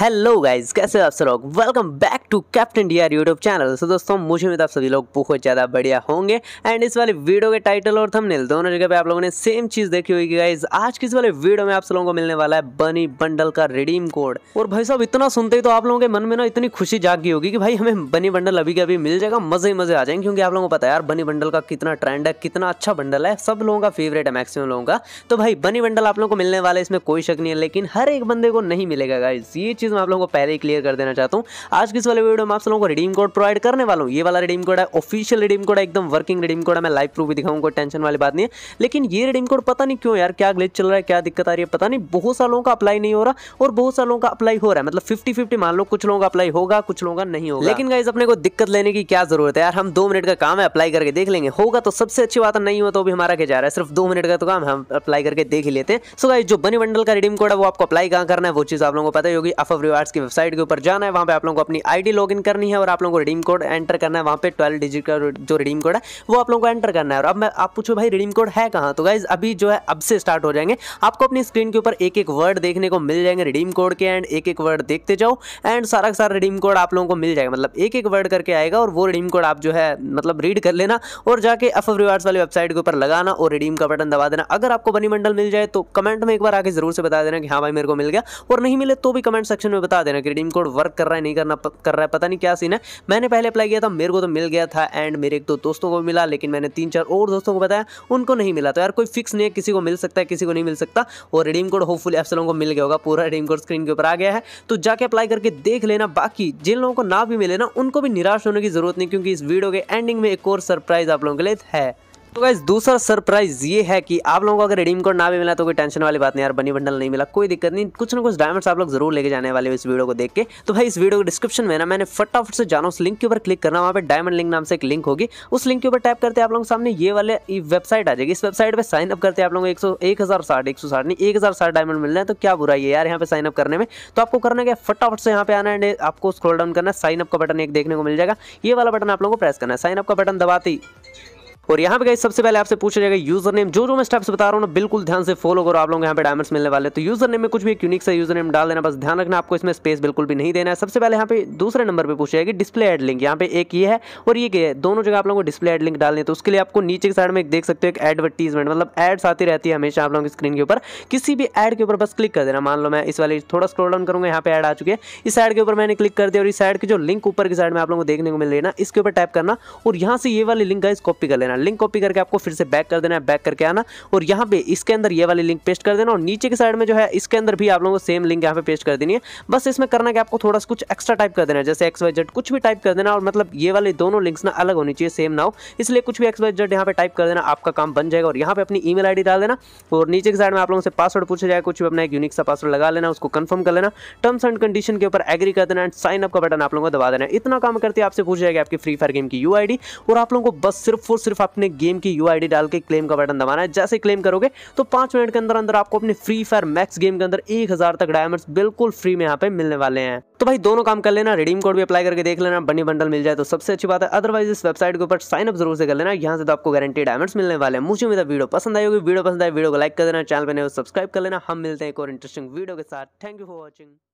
hello guys कैसे आप sir welcome back to captain D R YouTube channel so दोस्तों मुझे उम्मीद आप सभी लोग बहुत ज़्यादा बढ़िया होंगे एंड इस वाले वीडियो के टाइटल और थंबनेल दोनों जगह पे आप लोगों ने सेम चीज़ देखी होगी गाइज आज की इस वाले वीडियो में आप सब लोगों को मिलने वाला है बनी बंडल का रिडीम कोड और भाई साहब इतना सुनते ही तो आप लोगों के मन में ना इतनी खुशी जागी होगी कि भाई हमें बनी बंडल अभी के अभी मिल जाएगा मज़े ही मज़े आ जाएंगे क्योंकि आप लोगों को पता है यार बनी बंडल का कितना ट्रेंड है कितना अच्छा बंडल है सब लोगों का फेवरेट है मैक्सिमम लोगों का तो भाई बनी बंडल आप लोगों को मिलने वाला है इसमें कोई शक नहीं है लेकिन हर एक बंदे को नहीं मिलेगा गाइज ये चीज़ मैं आप लोगों को पहले ही क्लियर कर देना चाहता हूँ आज किस वाले वाले वीडियो में आप लोगों को रिडीम कोड प्रोवाइड करने वाला हूँ ये वाला रिडीम कोड है ऑफिशियल रिडीम कोड है एकदम वर्किंग रिडीम कोड है मैं लाइव प्रूफ भी दिखाऊँ कोई टेंशन वाली बात नहीं है लेकिन ये रिडीम कोड पता नहीं क्यों यार क्या ग्लिच चल रहा है क्या दिक्कत आ रही है पता नहीं बहुत सालों का अप्लाई नहीं हो रहा और बहुत सालों का अप्लाई हो रहा है मतलब फिफ्टी फिफ्टी मान लो कुछ लोगों का अप्लाई होगा कुछ लोगों का नहीं होगा लेकिन गाइज अपने को दिक्कत लेने की क्या जरूरत है यार हम दो मिनट का काम है अप्लाई करके देख लेंगे होगा तो सबसे अच्छी बात नहीं हो तो भी हमारा क्या जा रहा है सिर्फ दो मिनट का तो काम हम अप्लाई करके देख ही लेते हैं सो गाइज जो बनी बंडल का रिडीम कोड है वो आपको अप्लाई कहाँ करना है वो चीज़ आप लोगों को पता ही होगी अफ रिवार्ड्स की वेबसाइट के ऊपर जाना है वहाँ पे आप लोगों को अपनी आई लॉग इन करनी है और आप लोगों को रिडीम कोड एंटर करना है वहाँ पे ट्वेल्व डिजिट का जो रिडीम कोड है वो आप लोगों को एंटर करना है और अब मैं आप पूछो भाई रिडीम कोड है कहाँ तो गाइज अभी जो है अब से स्टार्ट हो जाएंगे आपको अपनी स्क्रीन के ऊपर एक एक वर्ड देखने को मिल जाएंगे रिडीम कोड के एंड एक एक वर्ड देखते जाओ एंड सारा का सारा रिडीम कोड आप लोगों को मिल जाएगा मतलब एक एक वर्ड करके आएगा और वो रिडीम कोड आप जो है मतलब रीड कर लेना और जाके एफ एफ रिवार्ड्स वाली वेबसाइट के ऊपर लगाना और रिडीम का बटन दबा देना अगर आपको बनी मंडल मिल जाए तो कमेंट में एक बार आके जरूर से बता देना कि हाँ भाई मेरे को मिल गया और नहीं मिले तो भी कमेंट सेक्शन में बता देना कि रिडीम कोड वर्क कर रहा है नहीं करना कर रहा रहा है पता नहीं क्या सीन है मैंने पहले अप्लाई किया था मेरे को तो मिल गया था एंड मेरे एक दो दोस्तों को मिला लेकिन मैंने तीन चार और दोस्तों को बताया उनको नहीं मिला तो यार कोई फिक्स नहीं है किसी को मिल सकता है किसी को नहीं मिल सकता और रिडीम कोड होपफुल एप्स को मिल गया होगा पूरा रिडीम कोड स्क्रीन के ऊपर आ गया है तो जाके अप्लाई करके देख लेना बाकी जिन लोगों को ना भी मिले ना उनको भी निराश होने की जरूरत नहीं क्योंकि इस वीडियो के एंडिंग में एक और सरप्राइज आप लोगों के लिए है तो गाइज दूसरा सरप्राइज ये है कि आप लोगों को अगर रिडीम कोड ना भी मिला तो कोई टेंशन वाली बात नहीं यार बनी बंडल नहीं मिला कोई दिक्कत नहीं कुछ ना कुछ डायमंड्स आप लोग जरूर लेके जाने वाले हो इस वीडियो को देख के तो भाई इस वीडियो के डिस्क्रिप्शन में ना मैंने फटाफट से जाना उस लिंक के ऊपर क्लिक करना वहाँ पर डायमंड लिंक नाम से एक लिंक होगी उस लिंक के ऊपर टाइप करते आप लोगों सामने ये वाले वेबसाइट आ जाएगी इस वेबसाइट पर साइन अप करते आप लोगों एक सौ एक हज़ार साठ एक सौ साठ नहीं एक हज़ार साठ डायमंड मिल रहे हैं तो क्या बुराई है यार यहाँ पे साइन अप करने में तो आपको करना क्या फटाफट से यहाँ पे आना है आपको स्क्रॉल डाउन करना साइन अप का बटन एक देखने को मिल जाएगा ये वाला बटन आप लोगों को प्रेस करना है साइन अप का बटन दबाती और यहाँ पे सबसे पहले आपसे पूछा जाएगा यूजर नेम जो जो मैं स्टेप्स बता रहा हूँ ना बिल्कुल ध्यान से फॉलो करो आप लोग यहाँ पे डायमंड्स मिलने वाले तो यूजर नेम में कुछ भी एक यूनिक सा यूजर नेम डाल देना बस ध्यान रखना आपको इसमें स्पेस बिल्कुल भी नहीं देना है सबसे पहले यहाँ पे दूसरे नंबर पर पूछा जाएगी डिस्प्ले एड लिंक यहाँ पे एक ये है और ये है दोनों जगह आप लोगों को डिस्प्ले एड लिंक डालने तो उसके लिए आपको नीचे की साइड में देख सकते हो एक एडवर्टीजमेंट मतलब एड्स आती रहती है हमेशा आप लोगों की स्क्रीन के ऊपर किसी भी एड के ऊपर बस क्लिक कर देना मान लो मैं इस वाले थोड़ा स्क्रोल डाउन करूँगा यहाँ पे एड आ चुकी है इस साइड के ऊपर मैंने क्लिक कर दिया और इस साइड की जो लिंक ऊपर की साइड में आप लोगों को देखने को मिल रही है ना इसके ऊपर टाइप करना और यहाँ से ये वाली लिंक का कॉपी कर लेना देना लिंक कॉपी करके आपको फिर से बैक कर देना है बैक करके आना और यहाँ पे इसके अंदर ये वाली लिंक पेस्ट कर देना और नीचे की साइड में जो है इसके अंदर भी आप लोगों को सेम लिंक यहाँ पे पेस्ट कर देनी है बस इसमें करना कि आपको थोड़ा सा कुछ एक्स्ट्रा टाइप कर देना है जैसे एक्स वाई जेड कुछ भी टाइप कर देना और मतलब ये वाले दोनों लिंक्स ना अलग होनी चाहिए सेम ना हो इसलिए कुछ भी एक्स वाई जेड यहाँ पे टाइप कर देना आपका काम बन जाएगा और यहाँ पे अपनी ई मेल डाल देना और नीचे की साइड में आप लोगों से पासवर्ड पूछा जाए कुछ भी अपना एक यूनिक सा पासवर्ड लगा लेना उसको कन्फर्म कर लेना टर्म्स एंड कंडीशन के ऊपर एग्री कर देना एंड साइन अप का बटन आप लोगों को दबा देना इतना काम करते आपसे पूछ जाएगा आपकी फ्री फायर गेम की यू और आप लोगों को बस सिर्फ और सिर्फ अपने गेम की यू डाल के क्लेम का बटन दबाना है जैसे क्लेम करोगे तो पांच मिनट के अंदर अंदर आपको अपने फ्री फायर मैक्स गेम के अंदर एक हज़ार तक डायमंड बिल्कुल फ्री में यहाँ पे मिलने वाले हैं तो भाई दोनों काम कर लेना रिडीम कोड भी अप्लाई करके देख लेना बनी बंडल मिल जाए तो सबसे अच्छी बात है अदरवाइज इस वेबसाइट के ऊपर साइन अप जरूर से कर लेना यहाँ से तो आपको गारंटी डायमंड्स मिलने वाले हैं मुझे मेरा वीडियो पसंद आई होगी वीडियो पसंद आए वीडियो को लाइक कर देना चैनल पर नहीं सब्सक्राइब कर लेना हम मिलते हैं एक और इंटरेस्टिंग वीडियो के साथ थैंक यू फॉर वॉचिंग